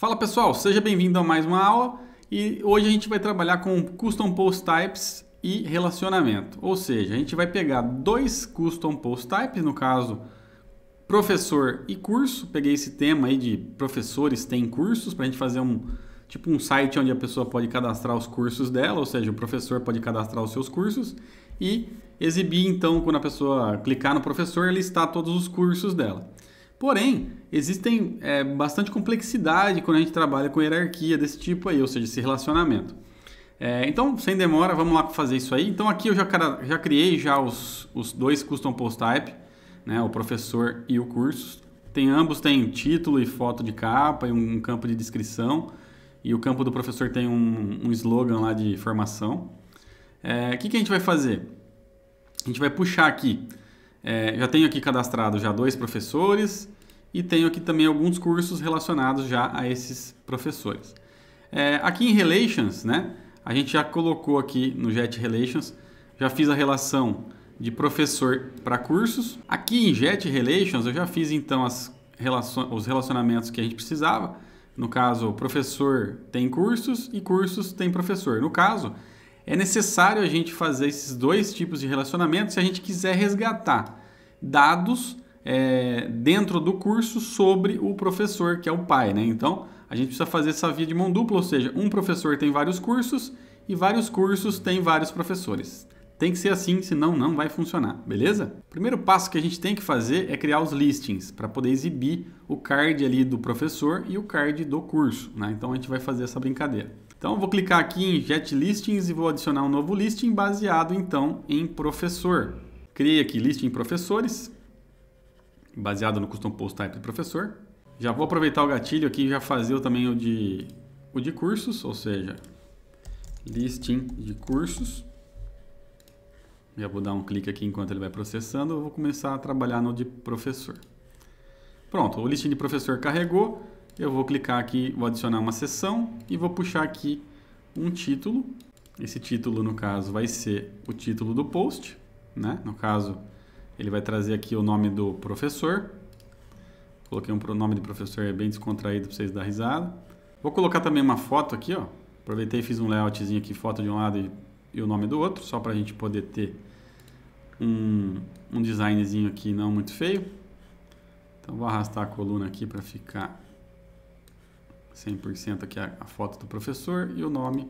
Fala pessoal, seja bem-vindo a mais uma aula e hoje a gente vai trabalhar com Custom Post Types e relacionamento. Ou seja, a gente vai pegar dois Custom Post Types, no caso professor e curso. Peguei esse tema aí de professores têm cursos para a gente fazer um tipo um site onde a pessoa pode cadastrar os cursos dela, ou seja, o professor pode cadastrar os seus cursos e exibir então quando a pessoa clicar no professor listar todos os cursos dela. Porém, existem é, bastante complexidade quando a gente trabalha com hierarquia desse tipo aí, ou seja, esse relacionamento. É, então, sem demora, vamos lá fazer isso aí. Então, aqui eu já, já criei já os, os dois custom post type, né, o professor e o curso. Tem ambos têm título e foto de capa e um campo de descrição. E o campo do professor tem um, um slogan lá de formação. O é, que, que a gente vai fazer? A gente vai puxar aqui é, já tenho aqui cadastrado já dois professores e tenho aqui também alguns cursos relacionados já a esses professores. É, aqui em Relations, né, a gente já colocou aqui no Jet Relations, já fiz a relação de professor para cursos. Aqui em Jet Relations eu já fiz então as relacion os relacionamentos que a gente precisava. No caso, professor tem cursos e cursos tem professor. No caso, é necessário a gente fazer esses dois tipos de relacionamento se a gente quiser resgatar dados é, dentro do curso sobre o professor, que é o pai, né? Então, a gente precisa fazer essa via de mão dupla, ou seja, um professor tem vários cursos e vários cursos têm vários professores. Tem que ser assim, senão não vai funcionar, beleza? O primeiro passo que a gente tem que fazer é criar os listings para poder exibir o card ali do professor e o card do curso, né? Então a gente vai fazer essa brincadeira. Então, vou clicar aqui em Jet Listings e vou adicionar um novo listing baseado, então, em professor. Criei aqui listing professores, baseado no custom post type do professor. Já vou aproveitar o gatilho aqui e já fazer também o de, o de cursos, ou seja, listing de cursos. Já vou dar um clique aqui enquanto ele vai processando. Eu vou começar a trabalhar no de professor. Pronto, o listing de professor carregou eu vou clicar aqui, vou adicionar uma seção e vou puxar aqui um título. Esse título, no caso, vai ser o título do post, né? No caso, ele vai trazer aqui o nome do professor. Coloquei um nome de professor é bem descontraído para vocês dar risada. Vou colocar também uma foto aqui, ó. Aproveitei e fiz um layoutzinho aqui, foto de um lado e, e o nome do outro, só para a gente poder ter um, um designzinho aqui não muito feio. Então vou arrastar a coluna aqui para ficar 100% aqui a, a foto do professor e o nome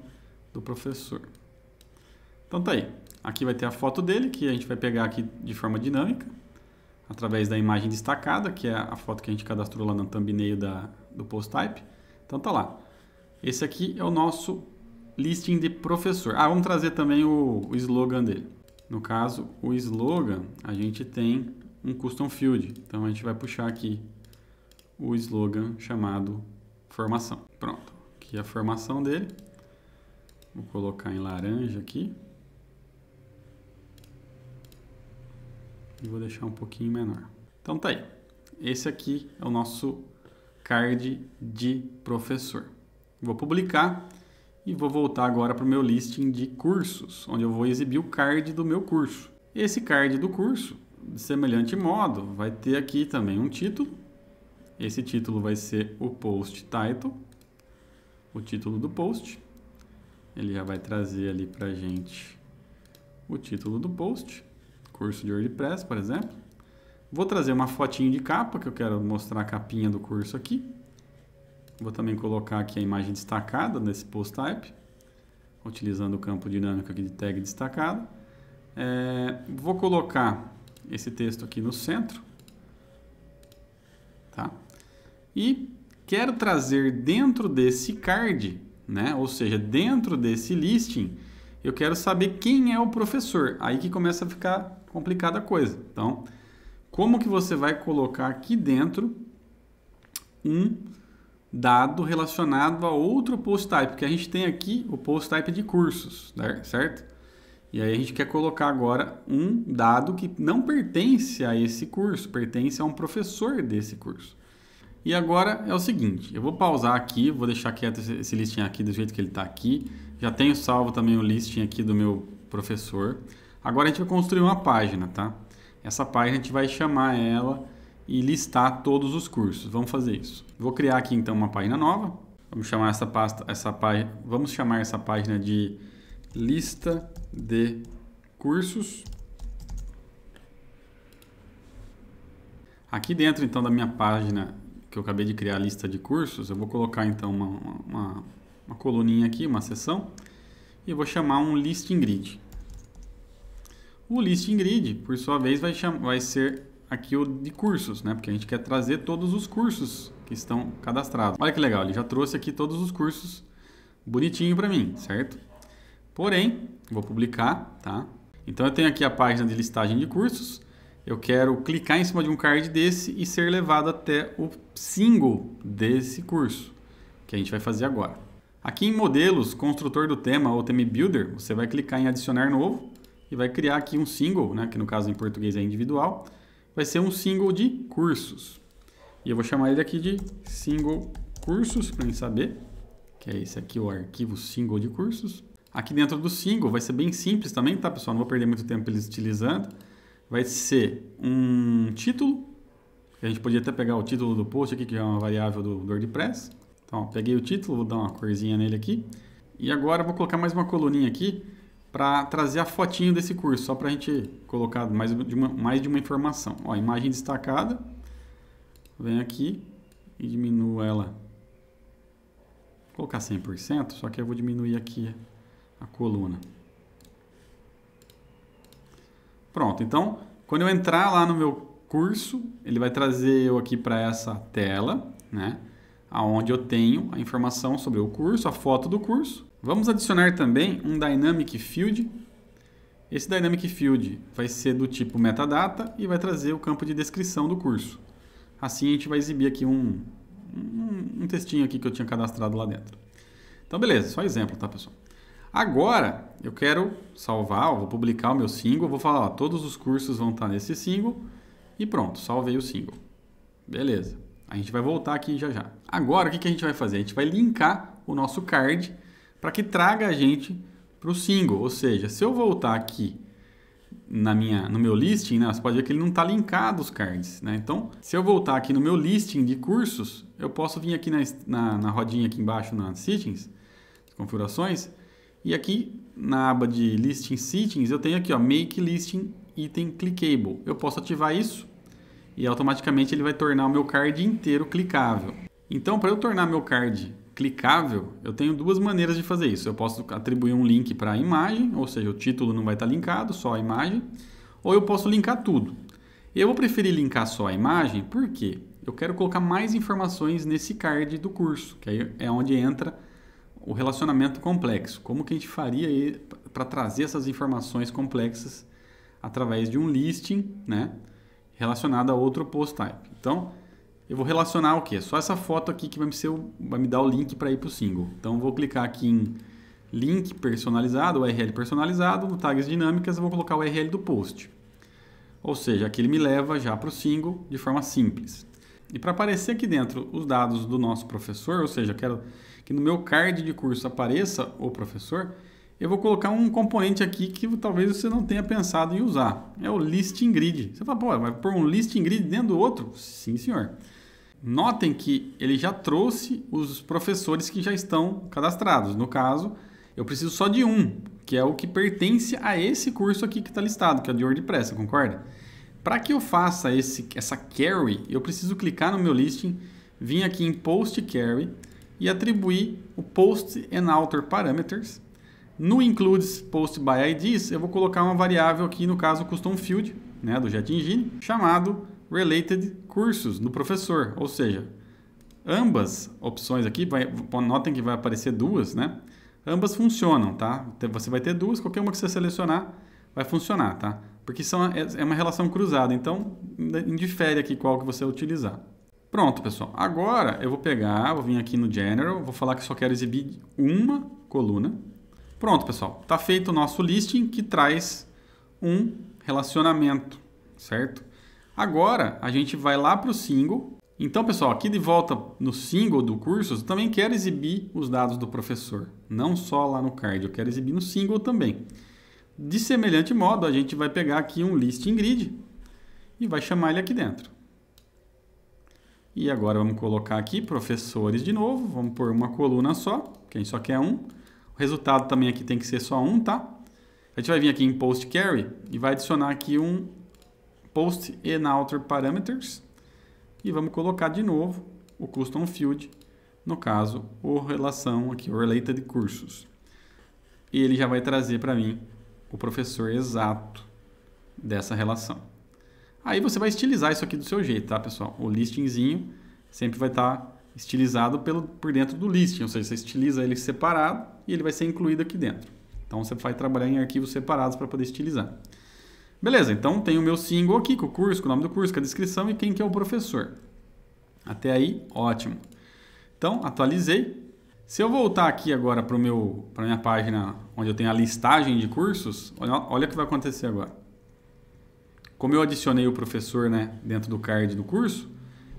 do professor. Então tá aí. Aqui vai ter a foto dele, que a gente vai pegar aqui de forma dinâmica, através da imagem destacada, que é a foto que a gente cadastrou lá no thumbnail da, do post type. Então tá lá. Esse aqui é o nosso listing de professor. Ah, vamos trazer também o, o slogan dele. No caso, o slogan, a gente tem um custom field. Então a gente vai puxar aqui o slogan chamado Formação. Pronto. Aqui a formação dele. Vou colocar em laranja aqui. E vou deixar um pouquinho menor. Então tá aí. Esse aqui é o nosso card de professor. Vou publicar e vou voltar agora para o meu listing de cursos, onde eu vou exibir o card do meu curso. Esse card do curso, de semelhante modo, vai ter aqui também um título esse título vai ser o post title, o título do post. Ele já vai trazer ali para gente o título do post, curso de WordPress, por exemplo. Vou trazer uma fotinho de capa, que eu quero mostrar a capinha do curso aqui. Vou também colocar aqui a imagem destacada nesse post type, utilizando o campo dinâmico aqui de tag destacado. É, vou colocar esse texto aqui no centro, tá? e quero trazer dentro desse card, né? ou seja, dentro desse listing, eu quero saber quem é o professor. Aí que começa a ficar complicada a coisa. Então, como que você vai colocar aqui dentro um dado relacionado a outro post type? Porque a gente tem aqui o post type de cursos, né? certo? E aí a gente quer colocar agora um dado que não pertence a esse curso, pertence a um professor desse curso. E agora é o seguinte, eu vou pausar aqui, vou deixar quieto esse listing aqui do jeito que ele está aqui. Já tenho salvo também o listing aqui do meu professor. Agora a gente vai construir uma página, tá? Essa página a gente vai chamar ela e listar todos os cursos. Vamos fazer isso. Vou criar aqui então uma página nova. Vamos chamar essa pasta, essa página, vamos chamar essa página de lista de cursos. Aqui dentro então da minha página que eu acabei de criar a lista de cursos, eu vou colocar então uma, uma, uma coluninha aqui, uma seção, e vou chamar um listing grid. O listing grid, por sua vez, vai, cham... vai ser aqui o de cursos, né? Porque a gente quer trazer todos os cursos que estão cadastrados. Olha que legal, ele já trouxe aqui todos os cursos bonitinho para mim, certo? Porém, vou publicar, tá? Então eu tenho aqui a página de listagem de cursos eu quero clicar em cima de um card desse e ser levado até o single desse curso, que a gente vai fazer agora. Aqui em modelos, construtor do tema ou theme builder, você vai clicar em adicionar novo e vai criar aqui um single, né, que no caso em português é individual, vai ser um single de cursos. E eu vou chamar ele aqui de single cursos para a gente saber, que é esse aqui o arquivo single de cursos. Aqui dentro do single vai ser bem simples também, tá pessoal? Não vou perder muito tempo eles utilizando vai ser um título. A gente podia até pegar o título do post aqui, que é uma variável do, WordPress. Então, ó, peguei o título, vou dar uma corzinha nele aqui. E agora vou colocar mais uma coluninha aqui para trazer a fotinho desse curso, só para a gente colocar mais de uma, mais de uma informação. Ó, imagem destacada, venho aqui e diminuo ela. Vou colocar 100%, só que eu vou diminuir aqui a coluna. Pronto, então quando eu entrar lá no meu curso, ele vai trazer eu aqui para essa tela, né? Aonde eu tenho a informação sobre o curso, a foto do curso. Vamos adicionar também um Dynamic Field. Esse Dynamic Field vai ser do tipo metadata e vai trazer o campo de descrição do curso. Assim a gente vai exibir aqui um, um, um textinho aqui que eu tinha cadastrado lá dentro. Então beleza, só exemplo, tá pessoal? Agora, eu quero salvar, vou publicar o meu single, vou falar, ó, todos os cursos vão estar nesse single e pronto, salvei o single. Beleza. A gente vai voltar aqui já já. Agora, o que, que a gente vai fazer? A gente vai linkar o nosso card para que traga a gente para o single. Ou seja, se eu voltar aqui na minha, no meu listing, né, você pode ver que ele não está linkado os cards. Né? Então, se eu voltar aqui no meu listing de cursos, eu posso vir aqui na, na, na rodinha aqui embaixo, na settings, configurações, e aqui na aba de Listing Settings, eu tenho aqui, ó, Make Listing Item Clickable. Eu posso ativar isso e automaticamente ele vai tornar o meu card inteiro clicável. Então, para eu tornar meu card clicável, eu tenho duas maneiras de fazer isso. Eu posso atribuir um link para a imagem, ou seja, o título não vai estar tá linkado, só a imagem, ou eu posso linkar tudo. Eu vou preferir linkar só a imagem, porque eu quero colocar mais informações nesse card do curso, que aí é onde entra o relacionamento complexo. Como que a gente faria para trazer essas informações complexas através de um listing, né, relacionado a outro post type. Então, eu vou relacionar o quê? Só essa foto aqui que vai me, ser, vai me dar o link para ir para o single. Então, vou clicar aqui em link personalizado, URL personalizado, no tags dinâmicas eu vou colocar o URL do post. Ou seja, aqui ele me leva já para o single de forma simples. E para aparecer aqui dentro os dados do nosso professor, ou seja, eu quero que no meu card de curso apareça o professor, eu vou colocar um componente aqui que talvez você não tenha pensado em usar. É o listing grid. Você fala, pô, vai pôr um listing grid dentro do outro? Sim, senhor. Notem que ele já trouxe os professores que já estão cadastrados. No caso, eu preciso só de um, que é o que pertence a esse curso aqui que está listado, que é o de WordPress, concorda? Para que eu faça esse, essa carry, eu preciso clicar no meu listing, vir aqui em Post Carry, e atribuir o post and author parameters. No includes post by IDs, eu vou colocar uma variável aqui, no caso custom field, né, do Jet Engine, chamado related cursos do professor, ou seja, ambas opções aqui, vai, notem que vai aparecer duas, né? Ambas funcionam, tá? Você vai ter duas, qualquer uma que você selecionar vai funcionar, tá? Porque são, é, é uma relação cruzada, então indifere aqui qual que você utilizar. Pronto, pessoal. Agora eu vou pegar, vou vir aqui no General, vou falar que só quero exibir uma coluna. Pronto, pessoal. Está feito o nosso listing que traz um relacionamento, certo? Agora a gente vai lá para o single. Então, pessoal, aqui de volta no single do curso, também quero exibir os dados do professor. Não só lá no card, eu quero exibir no single também. De semelhante modo, a gente vai pegar aqui um listing grid e vai chamar ele aqui dentro. E agora vamos colocar aqui professores de novo, vamos pôr uma coluna só, quem só quer um. O resultado também aqui tem que ser só um, tá? A gente vai vir aqui em post carry e vai adicionar aqui um post outer parameters e vamos colocar de novo o custom field, no caso, o relação aqui, o related cursos. E ele já vai trazer para mim o professor exato dessa relação. Aí você vai estilizar isso aqui do seu jeito, tá, pessoal? O listingzinho sempre vai estar tá estilizado pelo, por dentro do listing, ou seja, você estiliza ele separado e ele vai ser incluído aqui dentro. Então você vai trabalhar em arquivos separados para poder estilizar. Beleza, então tem o meu single aqui, com o curso, com o nome do curso, com a descrição e quem que é o professor. Até aí, ótimo. Então, atualizei. Se eu voltar aqui agora para a minha página onde eu tenho a listagem de cursos, olha, olha o que vai acontecer agora. Como eu adicionei o professor né, dentro do card do curso,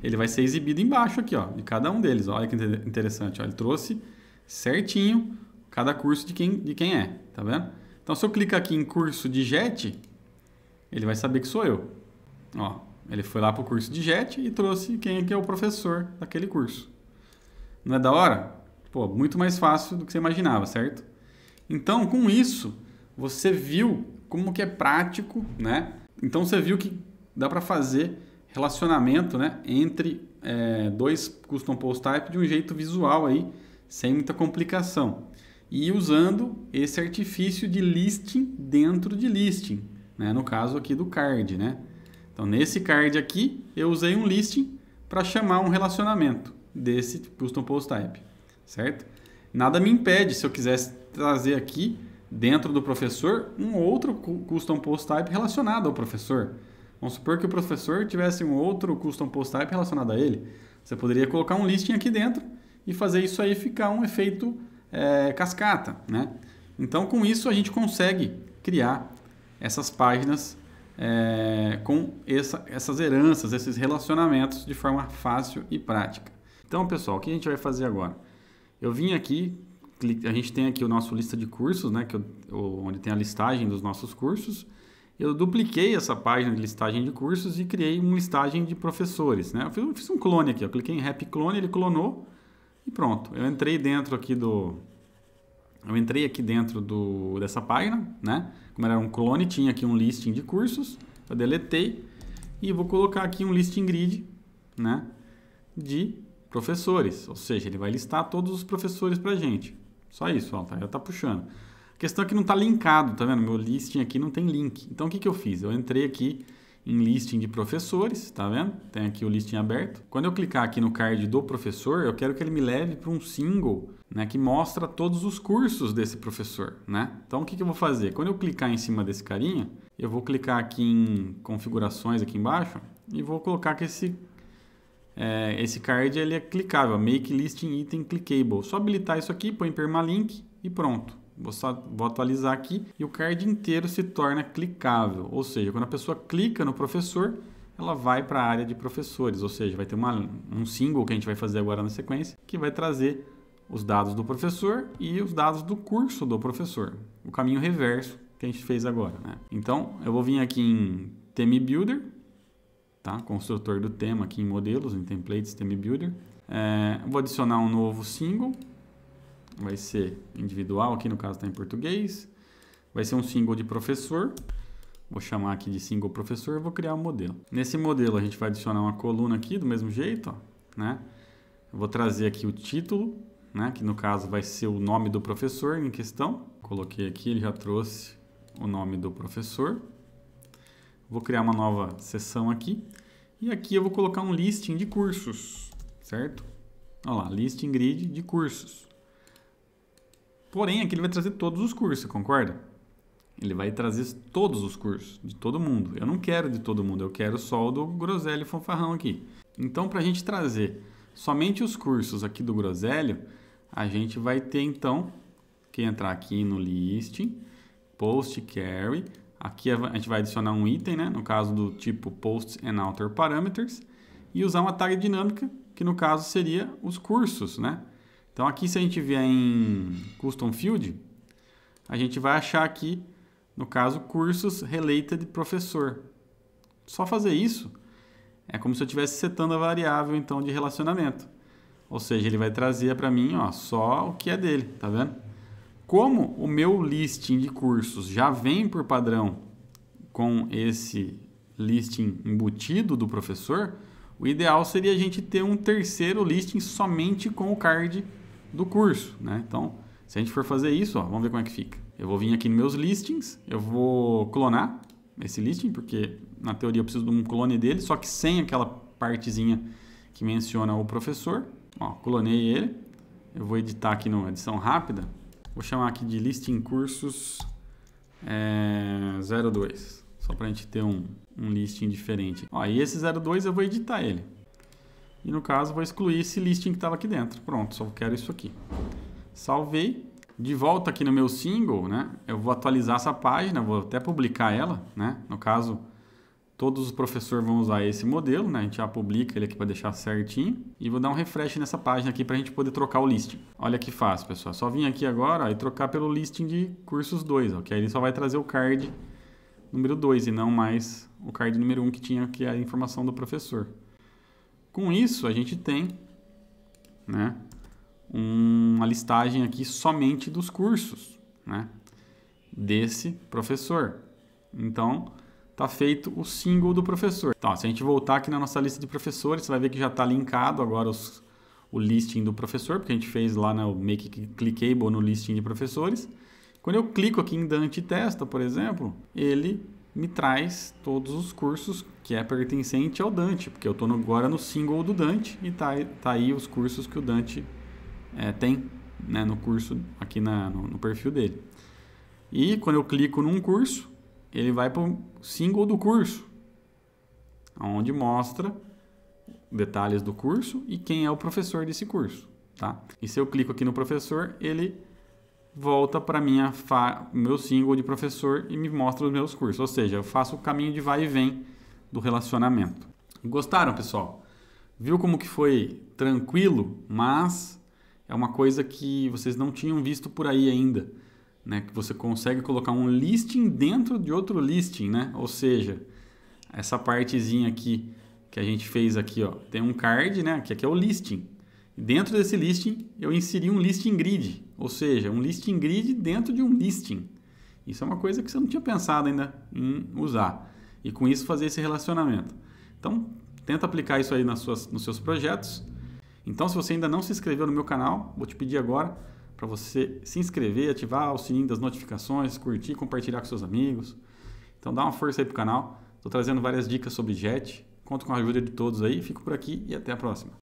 ele vai ser exibido embaixo aqui, ó, de cada um deles. Olha que interessante, ó. ele trouxe certinho cada curso de quem, de quem é, tá vendo? Então, se eu clicar aqui em curso de JET, ele vai saber que sou eu. Ó, ele foi lá para o curso de JET e trouxe quem é que é o professor daquele curso. Não é da hora? Pô, muito mais fácil do que você imaginava, certo? Então, com isso, você viu como que é prático, né? Então você viu que dá para fazer relacionamento né, entre é, dois custom post type de um jeito visual aí, sem muita complicação. E usando esse artifício de listing dentro de listing, né, no caso aqui do card. Né? Então nesse card aqui eu usei um listing para chamar um relacionamento desse custom post type, certo? Nada me impede, se eu quisesse trazer aqui dentro do professor um outro custom post type relacionado ao professor. Vamos supor que o professor tivesse um outro custom post type relacionado a ele. Você poderia colocar um listing aqui dentro e fazer isso aí ficar um efeito é, cascata, né? Então, com isso, a gente consegue criar essas páginas é, com essa, essas heranças, esses relacionamentos de forma fácil e prática. Então, pessoal, o que a gente vai fazer agora? Eu vim aqui, a gente tem aqui o nosso lista de cursos, né, que eu, onde tem a listagem dos nossos cursos. Eu dupliquei essa página de listagem de cursos e criei uma listagem de professores. Né? Eu fiz, eu fiz um clone aqui, eu cliquei em Rap Clone, ele clonou e pronto. Eu entrei dentro aqui do, eu entrei aqui dentro do, dessa página, né? Como era um clone, tinha aqui um listing de cursos. Eu deletei e vou colocar aqui um listing grid, né? De professores, ou seja, ele vai listar todos os professores para gente. Só isso, ó, tá, já tá puxando. A questão é que não tá linkado, tá vendo? Meu listing aqui não tem link. Então o que, que eu fiz? Eu entrei aqui em listing de professores, tá vendo? Tem aqui o listing aberto. Quando eu clicar aqui no card do professor, eu quero que ele me leve para um single, né, que mostra todos os cursos desse professor, né? Então o que, que eu vou fazer? Quando eu clicar em cima desse carinha, eu vou clicar aqui em configurações aqui embaixo e vou colocar que esse é, esse card ele é clicável, é Make Listing Item Clickable. Só habilitar isso aqui, põe permalink e pronto. Vou, vou atualizar aqui e o card inteiro se torna clicável. Ou seja, quando a pessoa clica no professor, ela vai para a área de professores. Ou seja, vai ter uma, um single que a gente vai fazer agora na sequência, que vai trazer os dados do professor e os dados do curso do professor. O caminho reverso que a gente fez agora. Né? Então, eu vou vir aqui em temi Builder, tá? construtor do tema aqui em modelos, em templates, theme builder. É, vou adicionar um novo single, vai ser individual, aqui no caso está em português. Vai ser um single de professor, vou chamar aqui de single professor e vou criar um modelo. Nesse modelo a gente vai adicionar uma coluna aqui do mesmo jeito, ó, né? Eu vou trazer aqui o título, né? que no caso vai ser o nome do professor em questão. Coloquei aqui, ele já trouxe o nome do professor. Vou criar uma nova sessão aqui. E aqui eu vou colocar um listing de cursos, certo? Olha lá, listing grid de cursos. Porém, aqui ele vai trazer todos os cursos, concorda? Ele vai trazer todos os cursos, de todo mundo. Eu não quero de todo mundo, eu quero só o do Groselho Fanfarrão aqui. Então, para a gente trazer somente os cursos aqui do Groselho, a gente vai ter então que entrar aqui no listing, post carry, Aqui a gente vai adicionar um item, né? no caso do tipo posts and outer parameters, e usar uma tag dinâmica, que no caso seria os cursos. Né? Então aqui se a gente vier em custom field, a gente vai achar aqui, no caso, cursos related professor. Só fazer isso é como se eu estivesse setando a variável então de relacionamento. Ou seja, ele vai trazer para mim ó, só o que é dele, tá vendo? Como o meu listing de cursos já vem por padrão com esse listing embutido do professor, o ideal seria a gente ter um terceiro listing somente com o card do curso. Né? Então, se a gente for fazer isso, ó, vamos ver como é que fica. Eu vou vir aqui nos meus listings, eu vou clonar esse listing, porque na teoria eu preciso de um clone dele, só que sem aquela partezinha que menciona o professor. Ó, clonei ele. Eu vou editar aqui numa edição rápida. Vou chamar aqui de listing cursos é, 02, só para a gente ter um, um listing diferente. Ó, e esse 02 eu vou editar ele. E no caso vou excluir esse listing que estava aqui dentro. Pronto, só quero isso aqui. Salvei. De volta aqui no meu single, né? Eu vou atualizar essa página, vou até publicar ela, né? No caso, Todos os professores vão usar esse modelo, né? A gente já publica ele aqui para deixar certinho. E vou dar um refresh nessa página aqui para a gente poder trocar o listing. Olha que fácil, pessoal. Só vim aqui agora ó, e trocar pelo listing de cursos 2, ok? aí ele só vai trazer o card número 2 e não mais o card número 1 um que tinha aqui a informação do professor. Com isso, a gente tem né, uma listagem aqui somente dos cursos né, desse professor. Então, está feito o single do professor. Então, se a gente voltar aqui na nossa lista de professores, você vai ver que já está linkado agora os, o listing do professor, porque a gente fez lá no né, Make Clickable no listing de professores. Quando eu clico aqui em Dante Testa, por exemplo, ele me traz todos os cursos que é pertencente ao Dante, porque eu estou agora no single do Dante e tá, tá aí os cursos que o Dante é, tem né, no curso aqui na, no, no perfil dele. E quando eu clico num curso, ele vai para o single do curso, onde mostra detalhes do curso e quem é o professor desse curso, tá? E se eu clico aqui no professor, ele volta para minha meu single de professor e me mostra os meus cursos, ou seja, eu faço o caminho de vai e vem do relacionamento. Gostaram, pessoal? Viu como que foi tranquilo, mas é uma coisa que vocês não tinham visto por aí ainda né? Que você consegue colocar um listing dentro de outro listing, né? Ou seja, essa partezinha aqui que a gente fez aqui, ó, tem um card, né? Que aqui é o listing. Dentro desse listing, eu inseri um listing grid, ou seja, um listing grid dentro de um listing. Isso é uma coisa que você não tinha pensado ainda em usar. E com isso fazer esse relacionamento. Então, tenta aplicar isso aí nas suas, nos seus projetos. Então, se você ainda não se inscreveu no meu canal, vou te pedir agora, para você se inscrever, ativar o sininho das notificações, curtir, compartilhar com seus amigos. Então dá uma força aí pro canal. Estou trazendo várias dicas sobre jet. Conto com a ajuda de todos aí. Fico por aqui e até a próxima.